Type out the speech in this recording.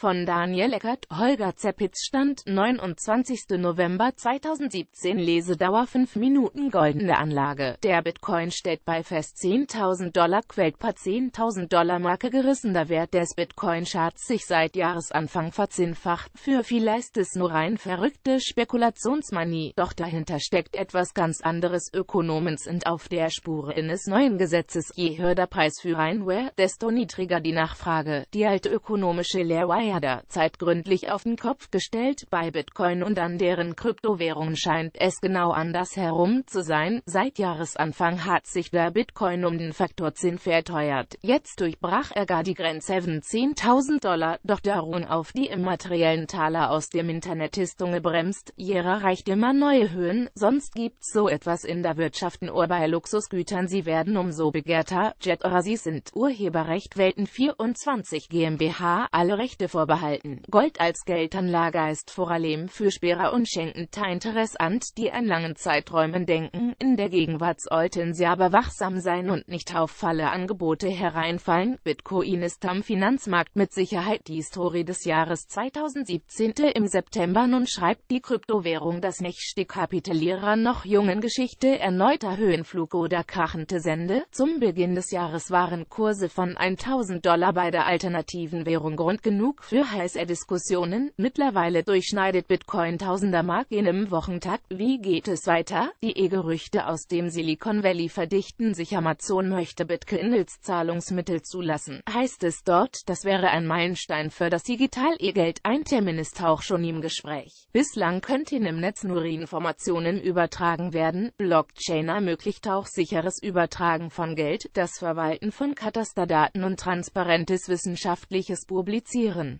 Von Daniel Eckert, Holger Zeppitz Stand, 29. November 2017 Lesedauer 5 Minuten Goldene Anlage. Der Bitcoin steht bei fest 10.000 Dollar Quält per 10.000 Dollar Marke gerissener Wert des Bitcoin-Charts sich seit Jahresanfang verzehnfacht. Für viele ist es nur rein verrückte Spekulationsmanie, doch dahinter steckt etwas ganz anderes. Ökonomen sind auf der Spur eines neuen Gesetzes. Je höher der Preis für ein desto niedriger die Nachfrage. Die alte ökonomische Lehrweise Geier-Zeit gründlich auf den Kopf gestellt. Bei Bitcoin und an deren Kryptowährungen scheint es genau anders herum zu sein. Seit Jahresanfang hat sich der Bitcoin um den Faktor 10 verteuert. Jetzt durchbrach er gar die Grenze von 10.000 Dollar, doch der Ruhm auf die immateriellen Taler aus dem Internet ist ungebremst. Jera reicht immer neue Höhen, sonst gibt's so etwas in der Wirtschaft nur bei Luxusgütern. Sie werden umso begehrter. Jet oder sie sind Urheberrecht Welten 24 GmbH, alle Rechte von vorbehalten. Gold als Geldanlage ist vor allem für Sparer und Schenkende interessant, die an langen Zeiträumen denken. In der Gegenwart sollten sie aber wachsam sein und nicht auf Falle-Angebote hereinfallen. Bitcoin ist am Finanzmarkt mit Sicherheit die Historie des Jahres 2017 im September. Nun schreibt die Kryptowährung das nächste Kapitel ihrer noch jungen Geschichte erneuter Höhenflug oder krachende Sende. Zum Beginn des Jahres waren Kurse von 1000 Dollar bei der alternativen Währung Grund genug für heiße Diskussionen. Mittlerweile durchschneidet Bitcoin tausender Mark in einem Wochentakt. Wie geht es weiter? Die E-Gerüchte aus dem Silicon Valley verdichten sich. Amazon möchte Bitcoin als Zahlungsmittel zulassen. Heißt es dort, das wäre ein Meilenstein für das Digital-E-Geld. Ein Termin ist auch schon im Gespräch. Bislang könnten im Netz nur Informationen übertragen werden. Blockchain ermöglicht auch sicheres Übertragen von Geld, das Verwalten von Katasterdaten und transparentes wissenschaftliches Publizieren.